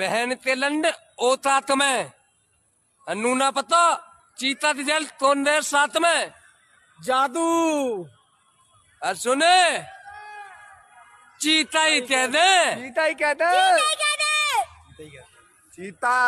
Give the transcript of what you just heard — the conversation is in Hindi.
बहन लंड ओता में नूना पता चीता जल तोंदे साथ में जादू और सुने चीता ही कह दे चीता ही कहते चीता